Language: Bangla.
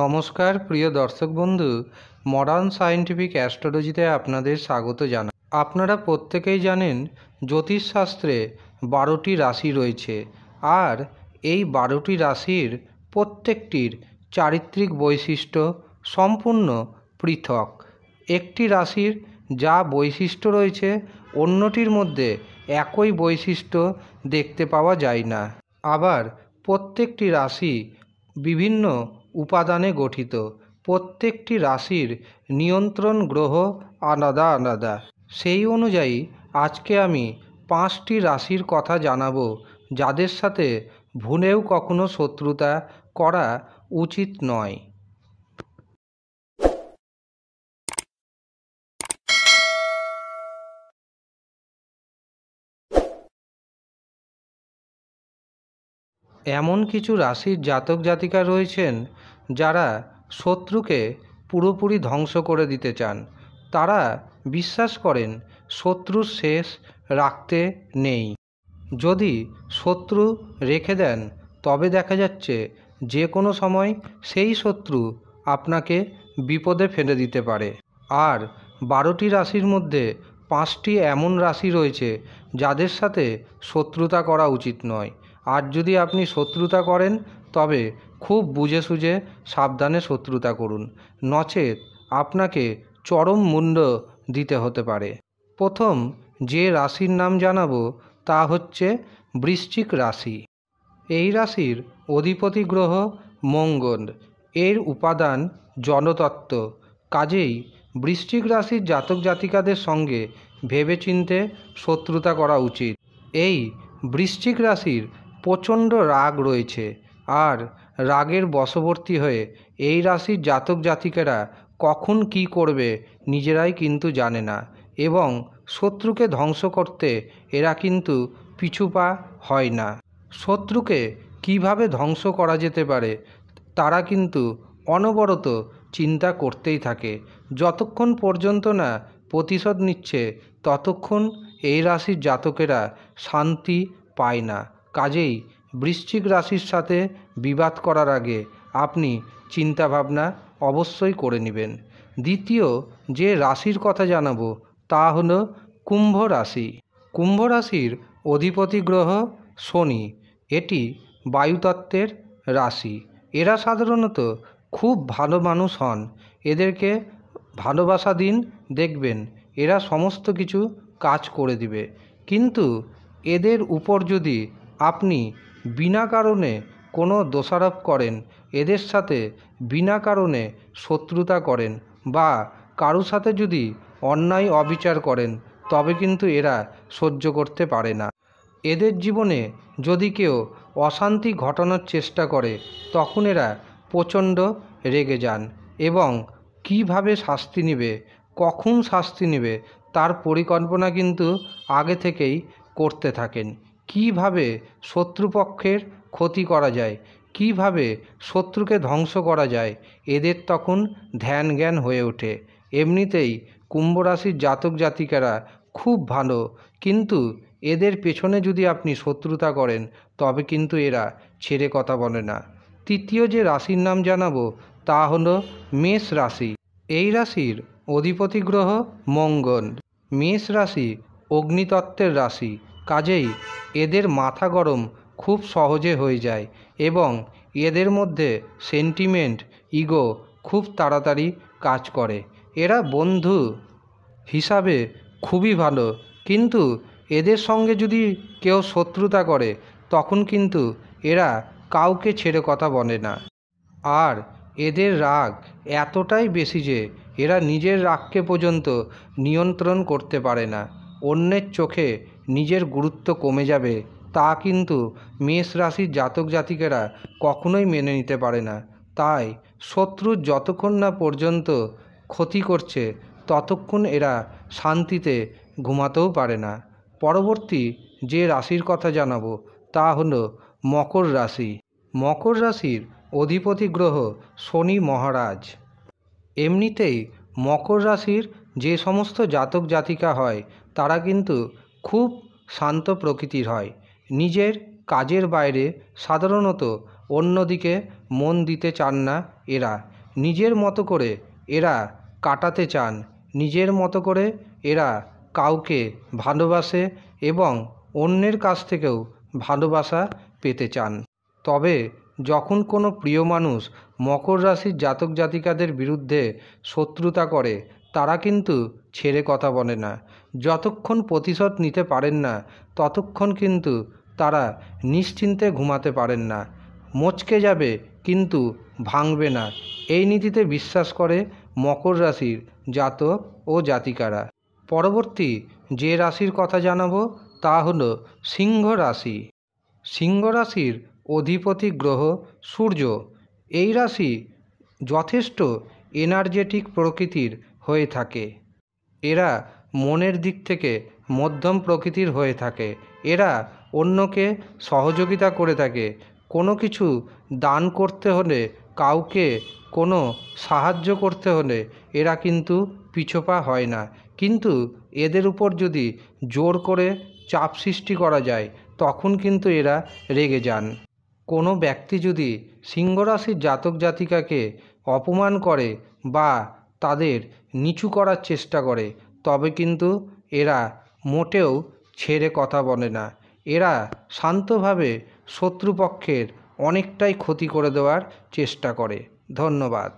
নমস্কার প্রিয় দর্শক বন্ধু মডার্ন সায়েন্টিফিক অ্যাস্ট্রোলজিতে আপনাদের স্বাগত জানা আপনারা প্রত্যেকেই জানেন জ্যোতিষশাস্ত্রে বারোটি রাশি রয়েছে আর এই বারোটি রাশির প্রত্যেকটির চারিত্রিক বৈশিষ্ট্য সম্পূর্ণ পৃথক একটি রাশির যা বৈশিষ্ট্য রয়েছে অন্যটির মধ্যে একই বৈশিষ্ট্য দেখতে পাওয়া যায় না আবার প্রত্যেকটি রাশি বিভিন্ন উপাদানে গঠিত প্রত্যেকটি রাশির নিয়ন্ত্রণ গ্রহ আলাদা আলাদা সেই অনুযায়ী আজকে আমি পাঁচটি রাশির কথা জানাবো যাদের সাথে ভুলেও কখনো শত্রুতা করা উচিত নয় এমন কিছু রাশির জাতক জাতিকা রয়েছেন যারা শত্রুকে পুরোপুরি ধ্বংস করে দিতে চান তারা বিশ্বাস করেন শত্রুর শেষ রাখতে নেই যদি শত্রু রেখে দেন তবে দেখা যাচ্ছে যে কোনো সময় সেই শত্রু আপনাকে বিপদে ফেলে দিতে পারে আর বারোটি রাশির মধ্যে পাঁচটি এমন রাশি রয়েছে যাদের সাথে শত্রুতা করা উচিত নয় আর যদি আপনি শত্রুতা করেন তবে খুব বুঝে সুঝে সাবধানে শত্রুতা করুন নচেত আপনাকে চরম মুন্ড দিতে হতে পারে প্রথম যে রাশির নাম জানাবো তা হচ্ছে বৃশ্চিক রাশি এই রাশির অধিপতি গ্রহ মঙ্গল এর উপাদান জনতত্ত্ব কাজেই বৃশ্চিক রাশির জাতক জাতিকাদের সঙ্গে ভেবেচিন্তে শত্রুতা করা উচিত এই বৃশ্চিক রাশির প্রচণ্ড রাগ রয়েছে আর রাগের বশবর্তী হয়ে এই রাশির জাতক জাতিকারা কখন কী করবে নিজেরাই কিন্তু জানে না এবং শত্রুকে ধ্বংস করতে এরা কিন্তু পিছুপা হয় না শত্রুকে কিভাবে ধ্বংস করা যেতে পারে তারা কিন্তু অনবরত চিন্তা করতেই থাকে যতক্ষণ পর্যন্ত না প্রতিশোধ নিচ্ছে ততক্ষণ এই রাশির জাতকেরা শান্তি পায় না কাজেই বৃশ্চিক রাশির সাথে বিবাদ করার আগে আপনি চিন্তাভাবনা অবশ্যই করে নেবেন দ্বিতীয় যে রাশির কথা জানাবো তা হল কুম্ভ রাশি কুম্ভ রাশির অধিপতি গ্রহ শনি এটি বায়ুতত্ত্বের রাশি এরা সাধারণত খুব ভালো মানুষ হন এদেরকে ভালোবাসা দিন দেখবেন এরা সমস্ত কিছু কাজ করে দিবে কিন্তু এদের উপর যদি আপনি বিনা কারণে কোনো দোষারোপ করেন এদের সাথে বিনা কারণে শত্রুতা করেন বা কারুর সাথে যদি অন্যায় অবিচার করেন তবে কিন্তু এরা সহ্য করতে পারে না এদের জীবনে যদি কেউ অশান্তি ঘটানোর চেষ্টা করে তখন এরা প্রচণ্ড রেগে যান এবং কিভাবে শাস্তি নেবে কখন শাস্তি নেবে তার পরিকল্পনা কিন্তু আগে থেকেই করতে থাকেন কীভাবে শত্রুপক্ষের ক্ষতি করা যায় কীভাবে শত্রুকে ধ্বংস করা যায় এদের তখন ধ্যান জ্ঞান হয়ে ওঠে এমনিতেই কুম্ভ রাশির জাতক জাতিকারা খুব ভালো কিন্তু এদের পেছনে যদি আপনি শত্রুতা করেন তবে কিন্তু এরা ছেড়ে কথা বলে না তৃতীয় যে রাশির নাম জানাবো তা হলো মেষ রাশি এই রাশির অধিপতি গ্রহ মঙ্গল মেষ রাশি অগ্নিতত্ত্বের রাশি কাজেই এদের মাথা গরম খুব সহজে হয়ে যায় এবং এদের মধ্যে সেন্টিমেন্ট ইগো খুব তাড়াতাড়ি কাজ করে এরা বন্ধু হিসাবে খুবই ভালো কিন্তু এদের সঙ্গে যদি কেউ শত্রুতা করে তখন কিন্তু এরা কাউকে ছেড়ে কথা বলে না আর এদের রাগ এতটাই বেশি যে এরা নিজের রাগকে পর্যন্ত নিয়ন্ত্রণ করতে পারে না অন্যের চোখে নিজের গুরুত্ব কমে যাবে তা কিন্তু মেষ রাশির জাতক জাতিকেরা কখনোই মেনে নিতে পারে না তাই শত্রু যতক্ষণ না পর্যন্ত ক্ষতি করছে ততক্ষণ এরা শান্তিতে ঘুমাতেও পারে না পরবর্তী যে রাশির কথা জানাবো তা হলো মকর রাশি মকর রাশির অধিপতি গ্রহ শনি মহারাজ এমনিতেই মকর রাশির যে সমস্ত জাতক জাতিকা হয় তারা কিন্তু খুব শান্ত প্রকৃতির হয় নিজের কাজের বাইরে সাধারণত অন্যদিকে মন দিতে চান না এরা নিজের মতো করে এরা কাটাতে চান নিজের মতো করে এরা কাউকে ভালোবাসে এবং অন্যের কাছ থেকেও ভালোবাসা পেতে চান তবে যখন কোনো প্রিয় মানুষ মকর রাশির জাতক জাতিকাদের বিরুদ্ধে শত্রুতা করে তারা কিন্তু ছেড়ে কথা বলে না যতক্ষণ প্রতিশোধ নিতে পারেন না ততক্ষণ কিন্তু তারা নিশ্চিন্তে ঘুমাতে পারেন না মচকে যাবে কিন্তু ভাঙবে না এই নীতিতে বিশ্বাস করে মকর রাশির জাতক ও জাতিকারা পরবর্তী যে রাশির কথা জানাবো তা হল সিংহ রাশি সিংহ রাশির অধিপতি গ্রহ সূর্য এই রাশি যথেষ্ট এনার্জেটিক প্রকৃতির হয়ে থাকে এরা মনের দিক থেকে মধ্যম প্রকৃতির হয়ে থাকে এরা অন্যকে সহযোগিতা করে থাকে কোনো কিছু দান করতে হলে কাউকে কোনো সাহায্য করতে হলে এরা কিন্তু পিছোপা হয় না কিন্তু এদের উপর যদি জোর করে চাপ সৃষ্টি করা যায় তখন কিন্তু এরা রেগে যান কোনো ব্যক্তি যদি সিংহরাশির জাতক জাতিকাকে অপমান করে বা তাদের নিচু করার চেষ্টা করে তবে কিন্তু এরা মোটেও ছেড়ে কথা বলে না এরা শান্তভাবে শত্রুপক্ষের অনেকটাই ক্ষতি করে দেওয়ার চেষ্টা করে ধন্যবাদ